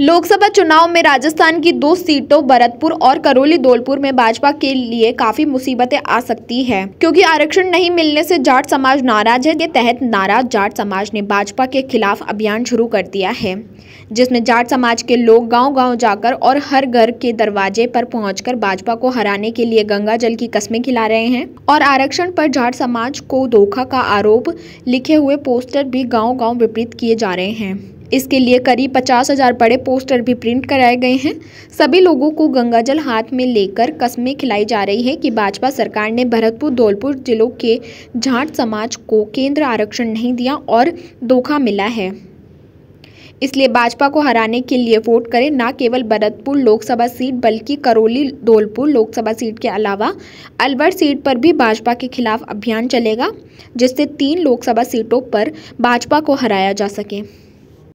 लोकसभा चुनाव में राजस्थान की दो सीटों भरतपुर और करौली धौलपुर में भाजपा के लिए काफी मुसीबतें आ सकती है क्योंकि आरक्षण नहीं मिलने से जाट समाज नाराज है के तहत नाराज जाट समाज ने भाजपा के खिलाफ अभियान शुरू कर दिया है जिसमें जाट समाज के लोग गांव-गांव जाकर और हर घर के दरवाजे पर पहुंचकर भाजपा को हराने के लिए गंगा जल की कस्में खिला रहे हैं और आरक्षण पर जाट समाज को धोखा का आरोप लिखे हुए पोस्टर भी गाँव गाँव विपरीत किए जा रहे हैं इसके लिए करीब पचास हजार बड़े पोस्टर भी प्रिंट कराए गए हैं सभी लोगों को गंगाजल हाथ में लेकर कस्में खिलाई जा रही है कि भाजपा सरकार ने भरतपुर धौलपुर जिलों के झाट समाज को केंद्र आरक्षण नहीं दिया और धोखा मिला है इसलिए भाजपा को हराने के लिए वोट करें न केवल भरतपुर लोकसभा सीट बल्कि करौली धौलपुर लोकसभा सीट के अलावा अलवर सीट पर भी भाजपा के खिलाफ अभियान चलेगा जिससे तीन लोकसभा सीटों पर भाजपा को हराया जा सके